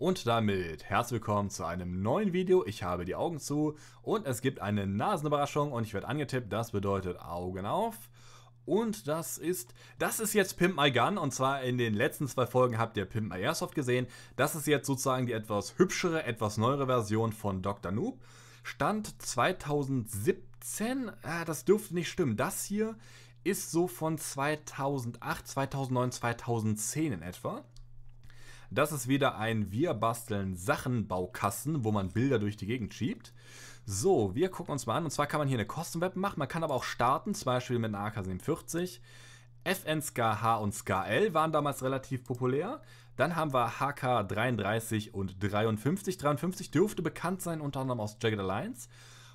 Und damit herzlich willkommen zu einem neuen Video. Ich habe die Augen zu und es gibt eine Nasenüberraschung und ich werde angetippt. Das bedeutet Augen auf. Und das ist, das ist jetzt Pimp My Gun und zwar in den letzten zwei Folgen habt ihr Pimp My Airsoft gesehen. Das ist jetzt sozusagen die etwas hübschere, etwas neuere Version von Dr. Noob. Stand 2017, ah, äh, das dürfte nicht stimmen. Das hier ist so von 2008, 2009, 2010 in etwa. Das ist wieder ein Wir basteln Sachen Baukasten, wo man Bilder durch die Gegend schiebt. So, wir gucken uns mal an. Und zwar kann man hier eine Custom Web machen. Man kann aber auch starten, zum Beispiel mit einer AK-47. FN SKH H und SKA L waren damals relativ populär. Dann haben wir HK 33 und 53. 53 dürfte bekannt sein, unter anderem aus Jagged Alliance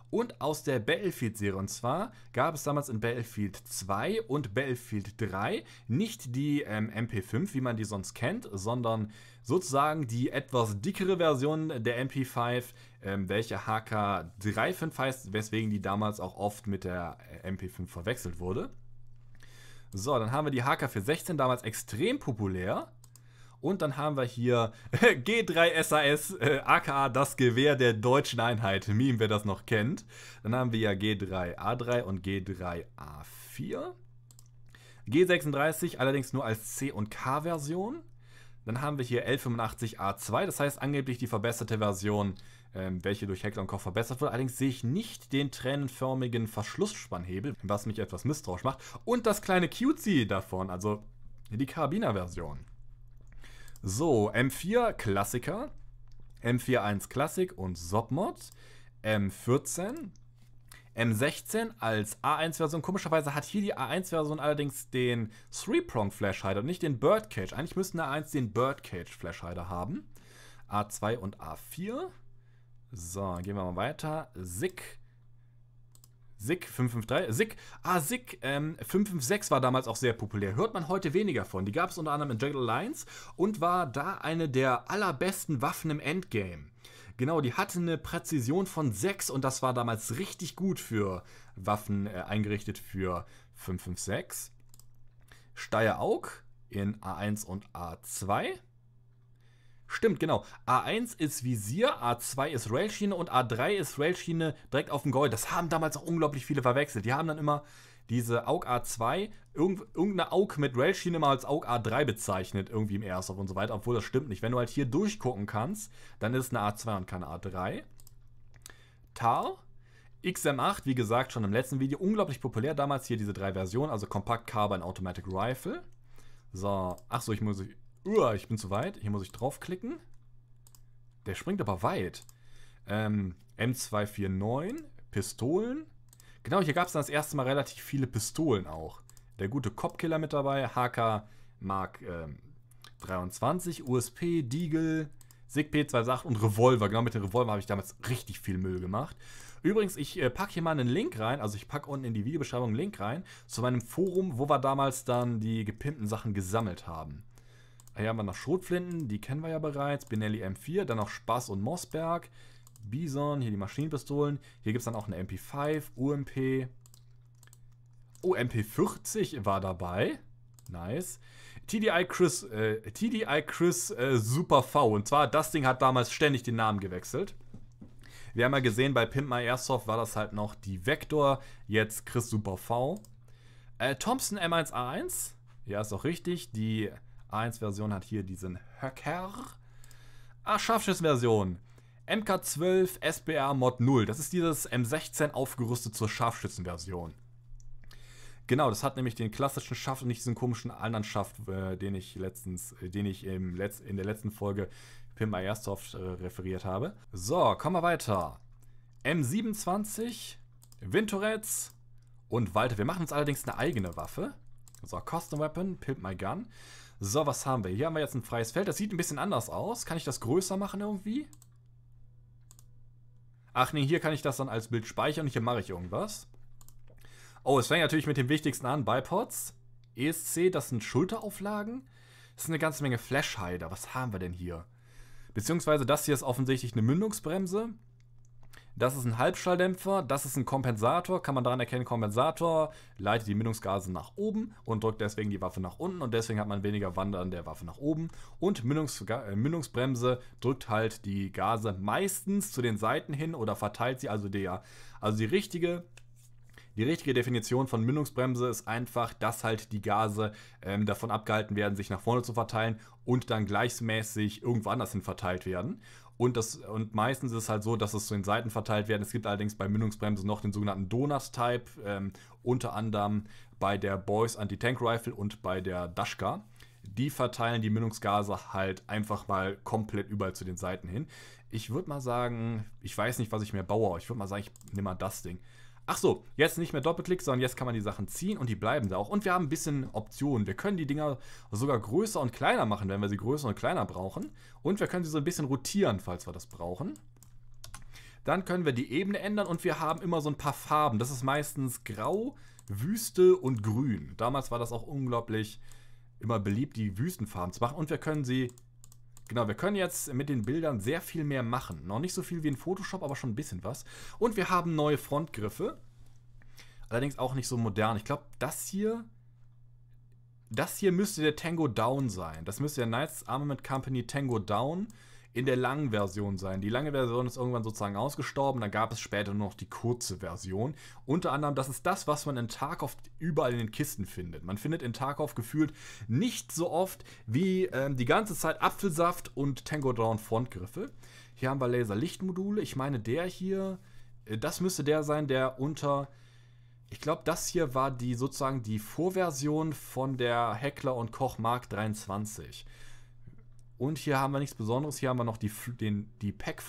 und aus der Battlefield-Serie. Und zwar gab es damals in Battlefield 2 und Battlefield 3 nicht die ähm, MP5, wie man die sonst kennt, sondern sozusagen die etwas dickere Version der MP5, ähm, welche HK35 heißt, weswegen die damals auch oft mit der äh, MP5 verwechselt wurde. So, dann haben wir die HK416, damals extrem populär. Und dann haben wir hier G3SAS, äh, aka das Gewehr der deutschen Einheit. Meme, wer das noch kennt. Dann haben wir ja G3A3 und G3A4. G36 allerdings nur als C- und K-Version. Dann haben wir hier L85A2, das heißt angeblich die verbesserte Version, ähm, welche durch Heckler und Koch verbessert wurde. Allerdings sehe ich nicht den tränenförmigen Verschlussspannhebel, was mich etwas misstrauisch macht. Und das kleine Cutie davon, also die Karabiner-Version. So, M4 Klassiker, M41 Klassik und Sobmod, M14, M16 als A1-Version. Komischerweise hat hier die A1-Version allerdings den 3 prong flash hider und nicht den Birdcage. Eigentlich müssten A1 den Birdcage-Flash-Hider haben. A2 und A4. So, gehen wir mal weiter. SICK SIG 553, SIG, ah, SIG ähm, 556 war damals auch sehr populär. Hört man heute weniger von. Die gab es unter anderem in Jagged Alliance und war da eine der allerbesten Waffen im Endgame. Genau, die hatte eine Präzision von 6 und das war damals richtig gut für Waffen äh, eingerichtet für 556. Steyr Aug in A1 und A2. Stimmt, genau. A1 ist Visier, A2 ist Railschiene und A3 ist Railschiene direkt auf dem Gold. Das haben damals auch unglaublich viele verwechselt. Die haben dann immer diese AUG A2, irgendeine AUG mit Railschiene mal als AUG A3 bezeichnet, irgendwie im Airsoft und so weiter, obwohl das stimmt nicht. Wenn du halt hier durchgucken kannst, dann ist es eine A2 und keine A3. TAR, XM8, wie gesagt, schon im letzten Video, unglaublich populär damals hier diese drei Versionen, also Kompakt Carbine Automatic Rifle. So, achso, ich muss, Uah, ich bin zu weit. Hier muss ich draufklicken. Der springt aber weit. Ähm, M249, Pistolen. Genau, hier gab es dann das erste Mal relativ viele Pistolen auch. Der gute Copkiller mit dabei, HK Mark ähm, 23, USP, Deagle, SIG P28 und Revolver. Genau, mit den Revolver habe ich damals richtig viel Müll gemacht. Übrigens, ich äh, packe hier mal einen Link rein, also ich packe unten in die Videobeschreibung einen Link rein, zu meinem Forum, wo wir damals dann die gepimpten Sachen gesammelt haben. Hier haben wir noch Schrotflinten, die kennen wir ja bereits. Benelli M4, dann noch Spaß und Mossberg. Bison, hier die Maschinenpistolen. Hier gibt es dann auch eine MP5, UMP. Oh, MP40 war dabei. Nice. TDI Chris, äh, TDI Chris äh, Super V. Und zwar, das Ding hat damals ständig den Namen gewechselt. Wir haben ja gesehen, bei Pimp My Airsoft war das halt noch die Vector, jetzt Chris Super V. Äh, Thompson M1A1, ja, ist auch richtig. Die 1-Version hat hier diesen Höcker. Ah, Scharfschützenversion. MK12 SBR Mod 0. Das ist dieses M16 aufgerüstet zur Scharfschützenversion. Genau, das hat nämlich den klassischen Schaft und nicht diesen komischen anderen Schaft, äh, den ich letztens, äh, den ich im Letz-, in der letzten Folge Pimp My Airsoft äh, referiert habe. So, kommen wir weiter. M27, Vintorets und Walter. Wir machen uns allerdings eine eigene Waffe. So, Custom Weapon, Pimp My Gun. So, was haben wir? Hier haben wir jetzt ein freies Feld. Das sieht ein bisschen anders aus. Kann ich das größer machen irgendwie? Ach nee, hier kann ich das dann als Bild speichern und hier mache ich irgendwas. Oh, es fängt natürlich mit dem Wichtigsten an. Bipods. ESC, das sind Schulterauflagen. Das ist eine ganze Menge Flash-Hider. Was haben wir denn hier? Beziehungsweise das hier ist offensichtlich eine Mündungsbremse. Das ist ein Halbschalldämpfer, das ist ein Kompensator, kann man daran erkennen, Kompensator leitet die Mündungsgase nach oben und drückt deswegen die Waffe nach unten und deswegen hat man weniger Wandern der Waffe nach oben. Und Mündungs äh, Mündungsbremse drückt halt die Gase meistens zu den Seiten hin oder verteilt sie, also der, also die richtige die richtige Definition von Mündungsbremse ist einfach, dass halt die Gase ähm, davon abgehalten werden, sich nach vorne zu verteilen und dann gleichmäßig irgendwo anders hin verteilt werden. Und, das, und meistens ist es halt so, dass es zu den Seiten verteilt werden. Es gibt allerdings bei Mündungsbremsen noch den sogenannten Donut-Type, ähm, unter anderem bei der Boys Anti-Tank-Rifle und bei der Dashka. Die verteilen die Mündungsgase halt einfach mal komplett überall zu den Seiten hin. Ich würde mal sagen, ich weiß nicht, was ich mir baue. Ich würde mal sagen, ich nehme mal das Ding. Ach so, jetzt nicht mehr Doppelklick, sondern jetzt kann man die Sachen ziehen und die bleiben da auch. Und wir haben ein bisschen Optionen. Wir können die Dinger sogar größer und kleiner machen, wenn wir sie größer und kleiner brauchen. Und wir können sie so ein bisschen rotieren, falls wir das brauchen. Dann können wir die Ebene ändern und wir haben immer so ein paar Farben. Das ist meistens grau, Wüste und grün. Damals war das auch unglaublich immer beliebt, die Wüstenfarben zu machen. Und wir können sie Genau, wir können jetzt mit den Bildern sehr viel mehr machen. Noch nicht so viel wie in Photoshop, aber schon ein bisschen was. Und wir haben neue Frontgriffe. Allerdings auch nicht so modern. Ich glaube, das hier. Das hier müsste der Tango Down sein. Das müsste der Knights Armament Company Tango Down sein in der langen Version sein. Die lange Version ist irgendwann sozusagen ausgestorben, dann gab es später nur noch die kurze Version. Unter anderem, das ist das, was man in Tarkov überall in den Kisten findet. Man findet in Tarkov gefühlt nicht so oft wie ähm, die ganze Zeit Apfelsaft und Tango Tangodron Frontgriffe. Hier haben wir Laserlichtmodule. Ich meine, der hier, äh, das müsste der sein, der unter ich glaube, das hier war die sozusagen die Vorversion von der Heckler und Koch Mark 23. Und hier haben wir nichts Besonderes. Hier haben wir noch die, den, die pack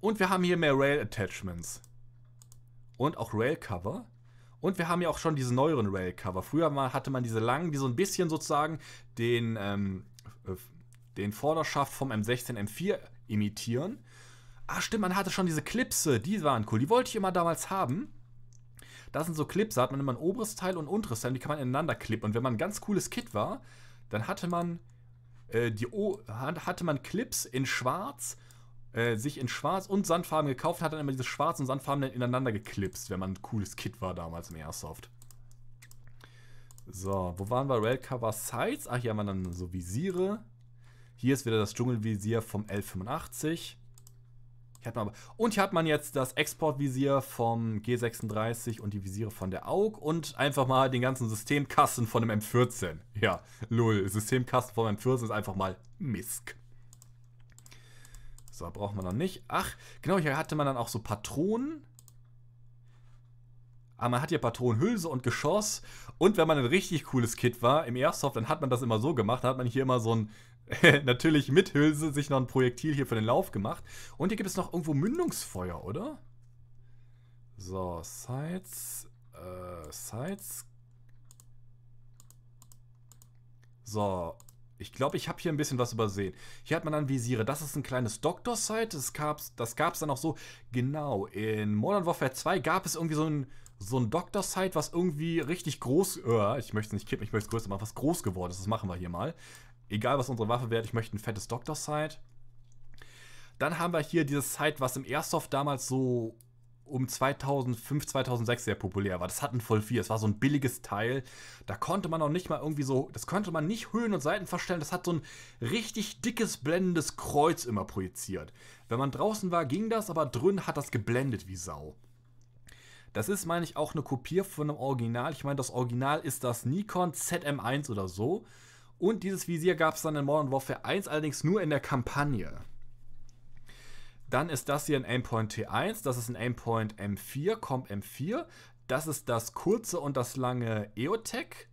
Und wir haben hier mehr Rail-Attachments. Und auch Rail-Cover. Und wir haben ja auch schon diese neueren Rail-Cover. Früher mal hatte man diese langen, die so ein bisschen sozusagen den, ähm, äh, den Vorderschaft vom M16 M4 imitieren. Ah, stimmt, man hatte schon diese Clipse. Die waren cool. Die wollte ich immer damals haben. Das sind so Clips, da hat man immer ein oberes Teil und ein unteres Teil, die kann man ineinander klippen. Und wenn man ein ganz cooles Kit war, dann hatte man äh, die o hatte man Clips in Schwarz, äh, sich in Schwarz und Sandfarben gekauft hat dann immer diese Schwarz und Sandfarben dann ineinander geklipst, wenn man ein cooles Kit war damals im Airsoft. So, wo waren wir? Railcover Sights. Ach, hier haben wir dann so Visiere. Hier ist wieder das Dschungelvisier vom L85 und hier hat man jetzt das Exportvisier vom G36 und die Visiere von der AUG und einfach mal den ganzen Systemkasten von dem M14. Ja, lol, Systemkasten vom M14 ist einfach mal Misk. So, braucht man noch nicht. Ach, genau, hier hatte man dann auch so Patronen. Aber ah, man hat hier Patronenhülse und Geschoss. Und wenn man ein richtig cooles Kit war im Airsoft, dann hat man das immer so gemacht. Da hat man hier immer so ein, natürlich mit Hülse sich noch ein Projektil hier für den Lauf gemacht. Und hier gibt es noch irgendwo Mündungsfeuer, oder? So, Sides. Äh, Sides. So, ich glaube, ich habe hier ein bisschen was übersehen. Hier hat man dann Visiere. Das ist ein kleines Doktor-Site. Das gab es das gab's dann auch so. Genau, in Modern Warfare 2 gab es irgendwie so ein, so ein Doktor-Site, was irgendwie richtig groß. Äh, ich möchte es nicht kippen, ich möchte es größer machen, was groß geworden ist. Das machen wir hier mal egal was unsere Waffe wird, ich möchte ein fettes Doctor-Side. Dann haben wir hier dieses Side, was im Airsoft damals so um 2005, 2006 sehr populär war. Das hatten voll 4, das war so ein billiges Teil. Da konnte man auch nicht mal irgendwie so, das konnte man nicht Höhen und Seiten verstellen. Das hat so ein richtig dickes, blendendes Kreuz immer projiziert. Wenn man draußen war, ging das, aber drin hat das geblendet wie Sau. Das ist, meine ich, auch eine Kopie von einem Original. Ich meine, das Original ist das Nikon ZM1 oder so. Und dieses Visier gab es dann in Modern Warfare 1, allerdings nur in der Kampagne. Dann ist das hier ein Aimpoint T1, das ist ein Aimpoint M4, Comp M4. Das ist das kurze und das lange EOTech,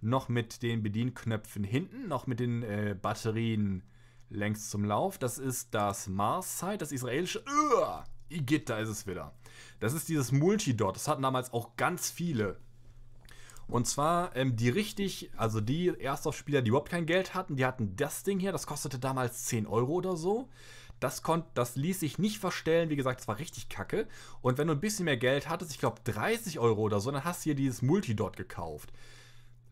noch mit den Bedienknöpfen hinten, noch mit den äh, Batterien längs zum Lauf. Das ist das Mars Sight, das israelische. Uah, Igitt, da ist es wieder. Das ist dieses Multidot. Das hatten damals auch ganz viele und zwar ähm, die richtig, also die Erstaufspieler, die überhaupt kein Geld hatten, die hatten das Ding hier, das kostete damals 10 Euro oder so. Das, das ließ sich nicht verstellen, wie gesagt, es war richtig kacke. Und wenn du ein bisschen mehr Geld hattest, ich glaube 30 Euro oder so, dann hast du hier dieses Multidot gekauft.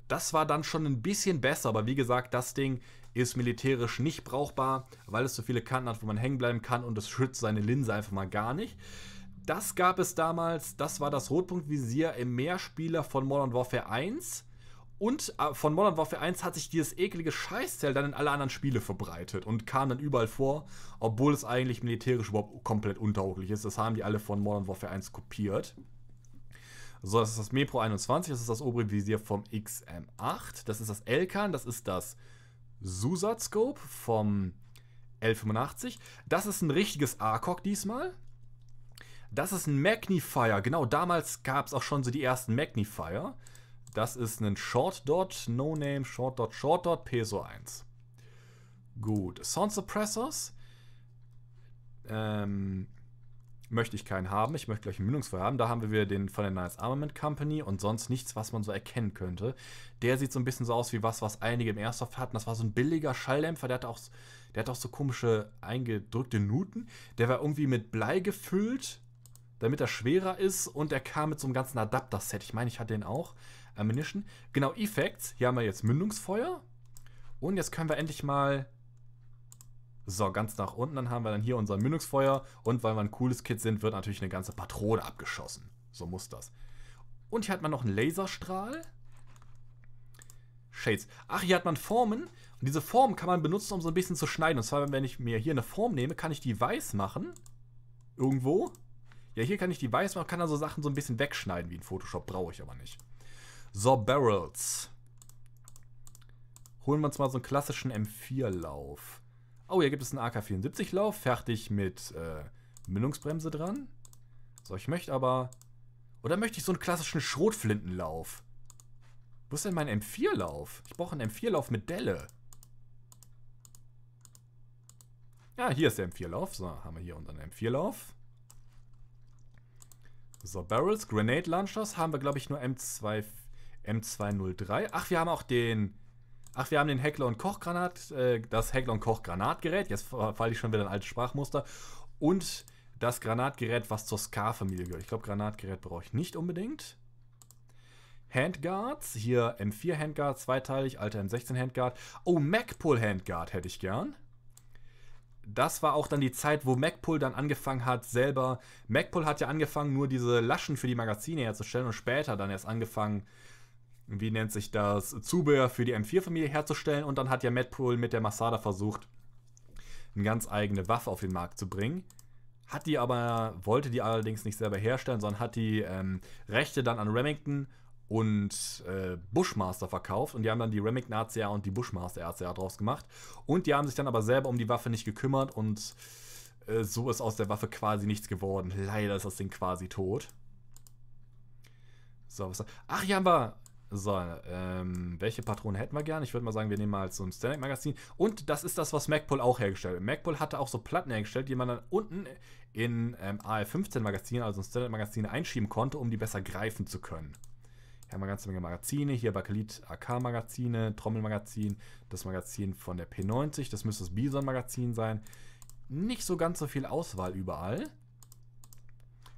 Das war dann schon ein bisschen besser, aber wie gesagt, das Ding ist militärisch nicht brauchbar, weil es so viele Kanten hat, wo man hängen bleiben kann und es schützt seine Linse einfach mal gar nicht. Das gab es damals, das war das Rotpunktvisier im Mehrspieler von Modern Warfare 1. Und äh, von Modern Warfare 1 hat sich dieses eklige Scheißteil dann in alle anderen Spiele verbreitet und kam dann überall vor, obwohl es eigentlich militärisch überhaupt komplett untauglich ist. Das haben die alle von Modern Warfare 1 kopiert. So, das ist das Mepro 21, das ist das obere Visier vom XM8, das ist das Elkan, das ist das Susat Scope vom L85. Das ist ein richtiges ACOG diesmal. Das ist ein Magnifier. Genau, damals gab es auch schon so die ersten Magnifier. Das ist ein Short Dot, No Name, Short Dot, Short Dot, Peso 1. Gut, Sound Suppressors. Ähm, möchte ich keinen haben. Ich möchte gleich einen Mündungsfeuer haben. Da haben wir wieder den von der Nice Armament Company und sonst nichts, was man so erkennen könnte. Der sieht so ein bisschen so aus wie was, was einige im Airsoft hatten. Das war so ein billiger Schalldämpfer. Der hat auch, auch so komische eingedrückte Nuten. Der war irgendwie mit Blei gefüllt damit er schwerer ist und er kam mit so einem ganzen Adapter-Set. Ich meine, ich hatte den auch. Ammunition. Genau, Effects. Hier haben wir jetzt Mündungsfeuer. Und jetzt können wir endlich mal... So, ganz nach unten. Dann haben wir dann hier unser Mündungsfeuer. Und weil wir ein cooles Kit sind, wird natürlich eine ganze Patrone abgeschossen. So muss das. Und hier hat man noch einen Laserstrahl. Shades. Ach, hier hat man Formen. Und diese Formen kann man benutzen, um so ein bisschen zu schneiden. Und zwar, wenn ich mir hier eine Form nehme, kann ich die weiß machen. Irgendwo. Ja, hier kann ich die weiß machen, kann also Sachen so ein bisschen wegschneiden wie in Photoshop, brauche ich aber nicht. So, Barrels. Holen wir uns mal so einen klassischen M4-Lauf. Oh, hier gibt es einen AK-74-Lauf, fertig mit äh, Mündungsbremse dran. So, ich möchte aber... Oder möchte ich so einen klassischen Schrotflintenlauf? Wo ist denn mein M4-Lauf? Ich brauche einen M4-Lauf mit Delle. Ja, hier ist der M4-Lauf. So, haben wir hier unseren M4-Lauf. So, Barrels, Grenade Launchers haben wir, glaube ich, nur M2, M203. Ach, wir haben auch den. Ach, wir haben den Heckler und Kochgranat, äh, das Heckler und Koch Granatgerät. Jetzt falle ich schon wieder ein altes Sprachmuster. Und das Granatgerät, was zur scar familie gehört. Ich glaube, Granatgerät brauche ich nicht unbedingt. Handguards, hier M4 Handguard, zweiteilig, alter M16 Handguard. Oh, Magpul Handguard hätte ich gern das war auch dann die Zeit, wo MacPool dann angefangen hat, selber. MacPool hat ja angefangen, nur diese Laschen für die Magazine herzustellen und später dann erst angefangen, wie nennt sich das, Zubehör für die M4-Familie herzustellen. Und dann hat ja MacPool mit der Masada versucht, eine ganz eigene Waffe auf den Markt zu bringen. Hat die aber, wollte die allerdings nicht selber herstellen, sondern hat die ähm, Rechte dann an Remington und äh, Bushmaster verkauft und die haben dann die Remick RCA und die Bushmaster RCA draus gemacht und die haben sich dann aber selber um die Waffe nicht gekümmert und äh, so ist aus der Waffe quasi nichts geworden. Leider ist das Ding quasi tot. So, was Ach, hier haben wir so, ähm, welche Patronen hätten wir gern? Ich würde mal sagen, wir nehmen mal halt so ein Stanek Magazin. Und das ist das, was MacPull auch hergestellt hat. MacPull hatte auch so Platten hergestellt, die man dann unten in ähm, AR15 Magazin, also ein Stanek Magazin, einschieben konnte, um die besser greifen zu können. Wir haben eine ganze Menge Magazine. Hier Bakelit AK-Magazine, Trommelmagazin, das Magazin von der P90. Das müsste das Bison-Magazin sein. Nicht so ganz so viel Auswahl überall.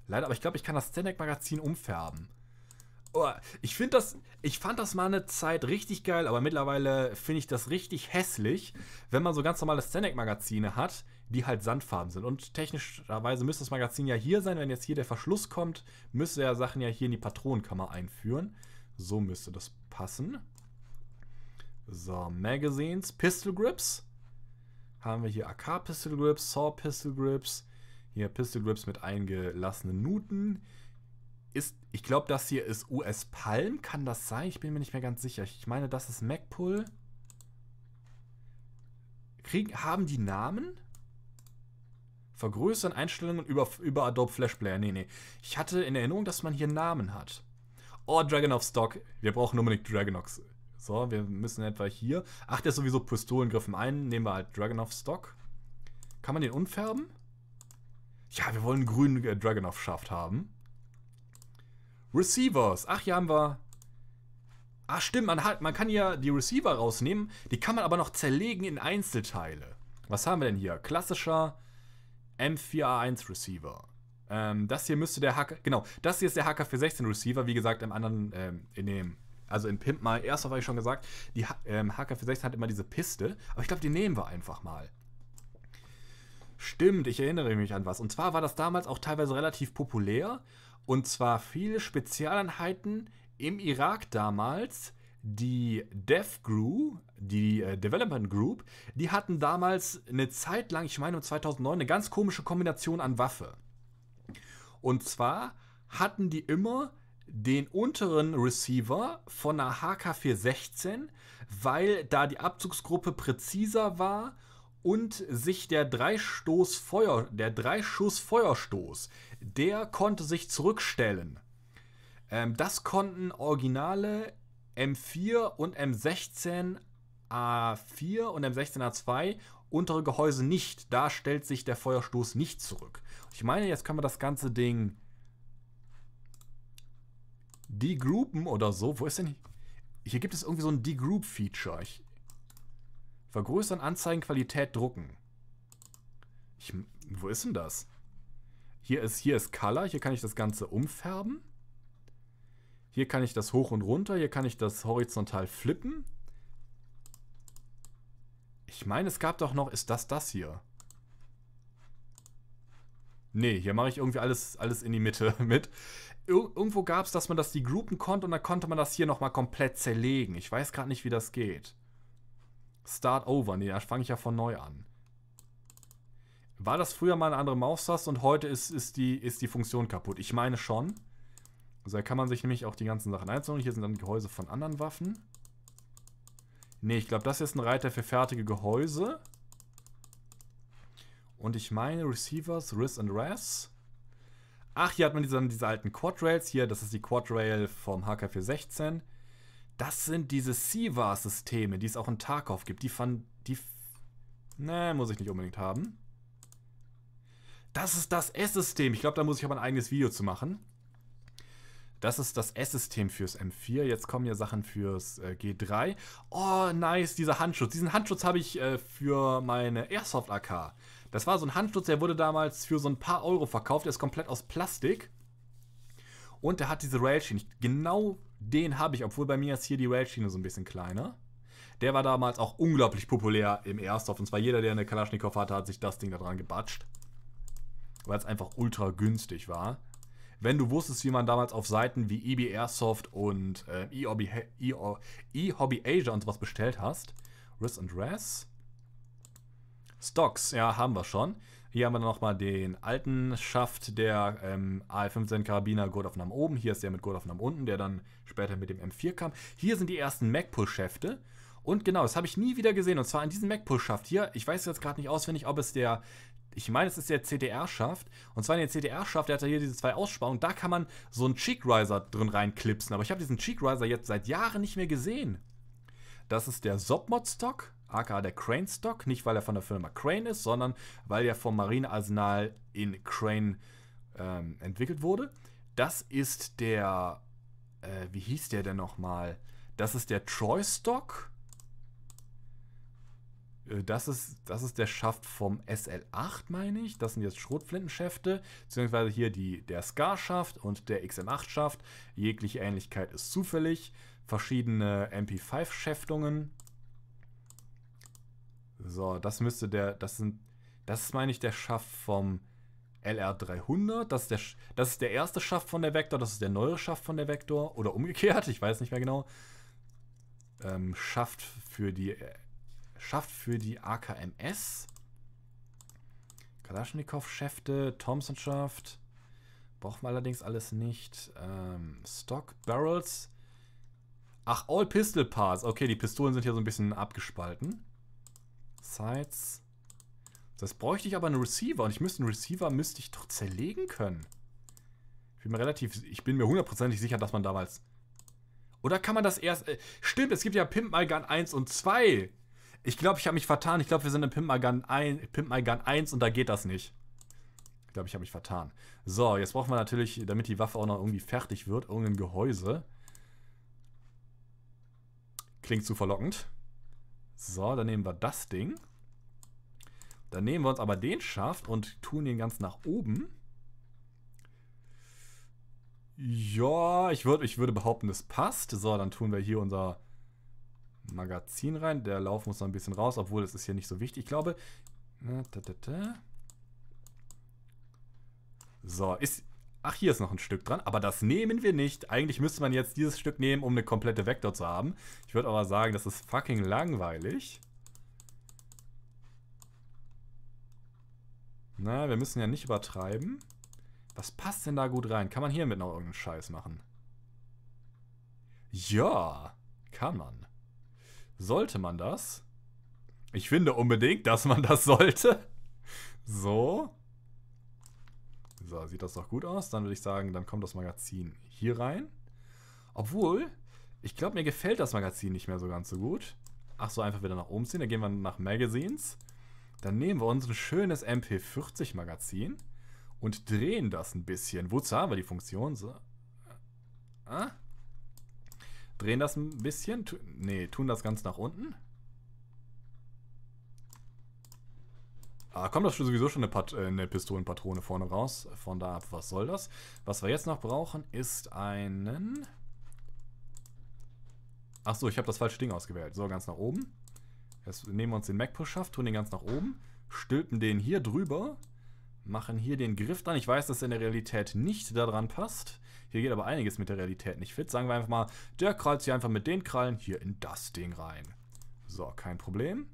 Leider, aber ich glaube, ich kann das Zenec-Magazin umfärben. Oh, ich finde das, ich fand das mal eine Zeit richtig geil, aber mittlerweile finde ich das richtig hässlich, wenn man so ganz normale Stanek-Magazine hat, die halt sandfarben sind. Und technischerweise müsste das Magazin ja hier sein, wenn jetzt hier der Verschluss kommt, müsste er Sachen ja hier in die Patronenkammer einführen. So müsste das passen. So, Magazines, Pistol Grips. Haben wir hier AK Pistol Grips, Saw Pistol Grips. Hier Pistol Grips mit eingelassenen Nuten ist, ich glaube, das hier ist US Palm. Kann das sein? Ich bin mir nicht mehr ganz sicher. Ich meine, das ist MacPull. Kriegen, haben die Namen? Vergrößern, Einstellungen über, über Adobe Flash Player. Nee, nee. Ich hatte in Erinnerung, dass man hier Namen hat. Oh, Dragon of Stock. Wir brauchen unbedingt Dragonox. So, wir müssen etwa hier. Ach, der ist sowieso Pistolengriffen ein. Nehmen wir halt Dragon of Stock. Kann man den unfärben? Ja, wir wollen einen grünen äh, Dragon of Shaft haben. Receivers. Ach, hier haben wir... Ach stimmt, man, hat, man kann hier die Receiver rausnehmen. Die kann man aber noch zerlegen in Einzelteile. Was haben wir denn hier? Klassischer M4A1 Receiver. Ähm, das hier müsste der Hacker... Genau, das hier ist der Hacker 416 Receiver. Wie gesagt, im anderen... Ähm, in dem... Also in Pimp mal. Erst habe ich schon gesagt, die ähm, Hacker 416 hat immer diese Piste. Aber ich glaube, die nehmen wir einfach mal. Stimmt, ich erinnere mich an was. Und zwar war das damals auch teilweise relativ populär. Und zwar viele Spezialeinheiten im Irak damals, die Dev die äh, Development Group, die hatten damals eine Zeit lang, ich meine 2009, eine ganz komische Kombination an Waffe. Und zwar hatten die immer den unteren Receiver von einer HK416, weil da die Abzugsgruppe präziser war und sich der Dreistoß Feuer, der Dreischuss Feuerstoß, der konnte sich zurückstellen. Ähm, das konnten originale M4 und M16 A4 und M16 A2 untere Gehäuse nicht. Da stellt sich der Feuerstoß nicht zurück. Ich meine, jetzt können wir das ganze Ding degroupen oder so. Wo ist denn hier? Hier gibt es irgendwie so ein Degroup-Feature. Vergrößern, anzeigen, Qualität, drucken. Ich, wo ist denn das? Hier ist, hier ist Color, hier kann ich das Ganze umfärben. Hier kann ich das hoch und runter, hier kann ich das horizontal flippen. Ich meine, es gab doch noch, ist das das hier? Nee, hier mache ich irgendwie alles, alles in die Mitte mit. Ir irgendwo gab es, dass man das degroupen konnte und dann konnte man das hier nochmal komplett zerlegen. Ich weiß gerade nicht, wie das geht. Start over. Nee, da fange ich ja von neu an. War das früher mal eine andere Maustaste und heute ist, ist, die, ist die Funktion kaputt? Ich meine schon. Also da kann man sich nämlich auch die ganzen Sachen einzeln. Hier sind dann Gehäuse von anderen Waffen. Ne, ich glaube, das ist ein Reiter für fertige Gehäuse. Und ich meine Receivers, Riss und RAS. Ach, hier hat man diese, diese alten Quadrails. Hier, das ist die Quadrail vom HK416. Das sind diese SIVA-Systeme, die es auch in Tarkov gibt. Die fand. Die. Ne, muss ich nicht unbedingt haben. Das ist das S-System. Ich glaube, da muss ich aber ein eigenes Video zu machen. Das ist das S-System fürs M4. Jetzt kommen ja Sachen fürs äh, G3. Oh, nice, dieser Handschutz. Diesen Handschutz habe ich äh, für meine Airsoft AK. Das war so ein Handschutz, der wurde damals für so ein paar Euro verkauft. Der ist komplett aus Plastik. Und der hat diese Railschiene. Genau den habe ich, obwohl bei mir ist hier die Railschiene so ein bisschen kleiner. Der war damals auch unglaublich populär im Airsoft. Und zwar jeder, der eine Kalaschnikow hatte, hat sich das Ding da dran gebatscht weil es einfach ultra günstig war. Wenn du wusstest, wie man damals auf Seiten wie EB Airsoft und äh, eHobby, e eHobby e e Asia und sowas bestellt hast. Riss and Dress. Stocks, ja, haben wir schon. Hier haben wir nochmal den alten Schaft der ähm, AR-15 Karabiner Gurtaufnahmen oben. Hier ist der mit Gurtaufnahmen unten, der dann später mit dem M4 kam. Hier sind die ersten MacPull-Schäfte. Und genau, das habe ich nie wieder gesehen. Und zwar an diesem MacPull-Schaft hier. Ich weiß jetzt gerade nicht auswendig, ob es der ich meine, es ist der CDR-Schaft. Und zwar in der CDR-Schaft, der hat ja hier diese zwei Aussparungen. Da kann man so einen Cheek Riser drin reinklipsen. Aber ich habe diesen Cheek Riser jetzt seit Jahren nicht mehr gesehen. Das ist der Sobmod-Stock, aka der Crane-Stock. Nicht, weil er von der Firma Crane ist, sondern weil er vom Marinearsenal in Crane ähm, entwickelt wurde. Das ist der, äh, wie hieß der denn nochmal? Das ist der Troy-Stock. Äh, das ist, das ist der Schaft vom SL8, meine ich. Das sind jetzt Schrotflintenschäfte, beziehungsweise hier die, der Scar-Schaft und der XM8-Schaft. Jegliche Ähnlichkeit ist zufällig. Verschiedene MP5-Schäftungen. So, das müsste der, das sind, das ist, meine ich, der Schaft vom LR300. Das ist, der, das ist der erste Schaft von der Vektor, das ist der neue Schaft von der Vektor. Oder umgekehrt, ich weiß nicht mehr genau. Ähm, Schaft für die schafft für die AKMS. Kalaschnikow-Schäfte, Thompson-Schaft. Brauchen wir allerdings alles nicht. Ähm, Stock, Barrels. Ach, All Pistol Parts. Okay, die Pistolen sind hier so ein bisschen abgespalten. Sides. Das bräuchte ich aber einen Receiver. Und ich müsste einen Receiver müsste ich doch zerlegen können. Ich bin mir relativ... Ich bin mir hundertprozentig sicher, dass man damals... Oder kann man das erst... Äh, stimmt, es gibt ja Pimp My Gun 1 und 2. Ich glaube, ich habe mich vertan. Ich glaube, wir sind in Pimp My, Gun 1, Pimp My Gun 1 und da geht das nicht. Ich glaube, ich habe mich vertan. So, jetzt brauchen wir natürlich, damit die Waffe auch noch irgendwie fertig wird, irgendein Gehäuse. Klingt zu verlockend. So, dann nehmen wir das Ding. Dann nehmen wir uns aber den Schaft und tun den ganz nach oben. Ja, ich, würd, ich würde behaupten, es passt. So, dann tun wir hier unser Magazin rein. Der Lauf muss noch ein bisschen raus, obwohl es ist hier nicht so wichtig. Ich glaube... Ne, so, ist... Ach, hier ist noch ein Stück dran, aber das nehmen wir nicht. Eigentlich müsste man jetzt dieses Stück nehmen, um eine komplette Vektor zu haben. Ich würde aber sagen, das ist fucking langweilig. Na, wir müssen ja nicht übertreiben. Was passt denn da gut rein? Kann man hiermit noch irgendeinen Scheiß machen? Ja, kann man. Sollte man das? Ich finde unbedingt, dass man das sollte. So. So, sieht das doch gut aus. Dann würde ich sagen, dann kommt das Magazin hier rein. Obwohl, ich glaube, mir gefällt das Magazin nicht mehr so ganz so gut. Ach so, einfach wieder nach oben ziehen. Dann gehen wir nach Magazines. Dann nehmen wir uns ein schönes MP40-Magazin und drehen das ein bisschen. Wozu haben wir die Funktion? So. Ah? drehen das ein bisschen. Tu, nee, tun das ganz nach unten. Ah, kommt das sowieso schon eine, Pat äh, eine Pistolenpatrone vorne raus. Von da ab, was soll das? Was wir jetzt noch brauchen, ist einen... Achso, ich habe das falsche Ding ausgewählt. So, ganz nach oben. Jetzt nehmen wir uns den Mac-Push-Shaft, tun den ganz nach oben, stülpen den hier drüber, machen hier den Griff dran. Ich weiß, dass er in der Realität nicht daran passt. Hier geht aber einiges mit der Realität nicht fit. Sagen wir einfach mal, der krallt sich einfach mit den Krallen hier in das Ding rein. So, kein Problem.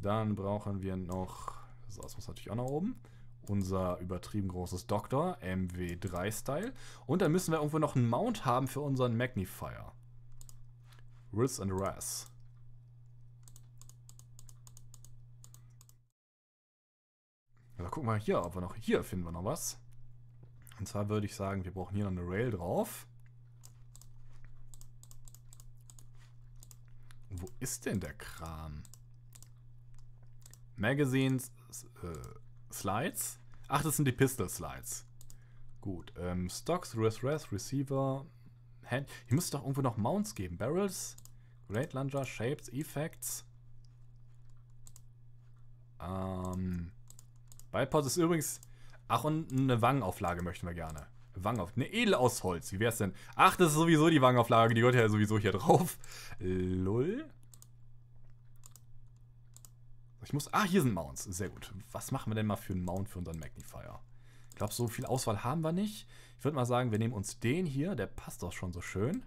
Dann brauchen wir noch, so, das muss natürlich auch nach oben, unser übertrieben großes Doktor, MW3-Style. Und dann müssen wir irgendwo noch einen Mount haben für unseren Magnifier. Riz and Ras. Also gucken wir hier, ob wir noch, hier finden wir noch was. Und zwar würde ich sagen, wir brauchen hier noch eine Rail drauf. Wo ist denn der Kram? Magazines, äh, Slides. Ach, das sind die Pistol-Slides. Gut, ähm, Stocks, Res, Res, Receiver, Hand. Hier müsste doch irgendwo noch Mounts geben. Barrels, Great Launcher, Shapes, Effects. Ähm, Bipod ist übrigens Ach, und eine Wangenauflage möchten wir gerne. Wangenauflage. Eine edel aus Holz. Wie wär's denn? Ach, das ist sowieso die Wangenauflage. Die gehört ja sowieso hier drauf. Lull. Ich muss. Ah, hier sind Mounts. Sehr gut. Was machen wir denn mal für einen Mount für unseren Magnifier? Ich glaube, so viel Auswahl haben wir nicht. Ich würde mal sagen, wir nehmen uns den hier. Der passt doch schon so schön.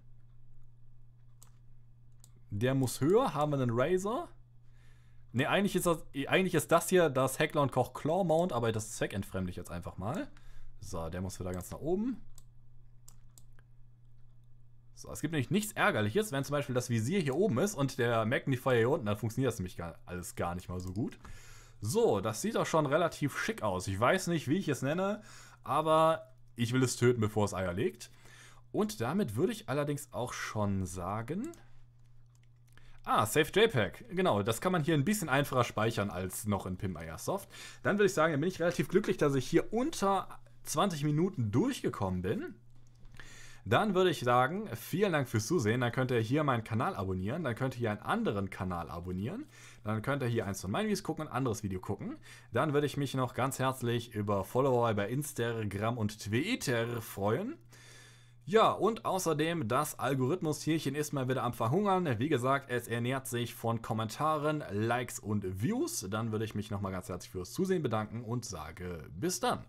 Der muss höher. Haben wir einen Razor? Ne, eigentlich ist, das, eigentlich ist das hier das Heckler und Koch Claw Mount, aber das zweckentfremde ich jetzt einfach mal. So, der muss wieder ganz nach oben. So, es gibt nämlich nichts Ärgerliches, wenn zum Beispiel das Visier hier oben ist und der Magnifier hier unten, dann funktioniert das nämlich gar, alles gar nicht mal so gut. So, das sieht auch schon relativ schick aus. Ich weiß nicht, wie ich es nenne, aber ich will es töten, bevor es Eier legt. Und damit würde ich allerdings auch schon sagen, Ah, Save JPEG. Genau, das kann man hier ein bisschen einfacher speichern als noch in PIM Soft. Dann würde ich sagen, dann bin ich relativ glücklich, dass ich hier unter 20 Minuten durchgekommen bin. Dann würde ich sagen, vielen Dank fürs Zusehen. Dann könnt ihr hier meinen Kanal abonnieren. Dann könnt ihr hier einen anderen Kanal abonnieren. Dann könnt ihr hier eins von meinen Videos gucken, ein anderes Video gucken. Dann würde ich mich noch ganz herzlich über Follower bei Instagram und Twitter freuen. Ja, und außerdem, das Algorithmus-Tierchen ist mal wieder am Verhungern. Wie gesagt, es ernährt sich von Kommentaren, Likes und Views. Dann würde ich mich nochmal ganz herzlich fürs Zusehen bedanken und sage bis dann.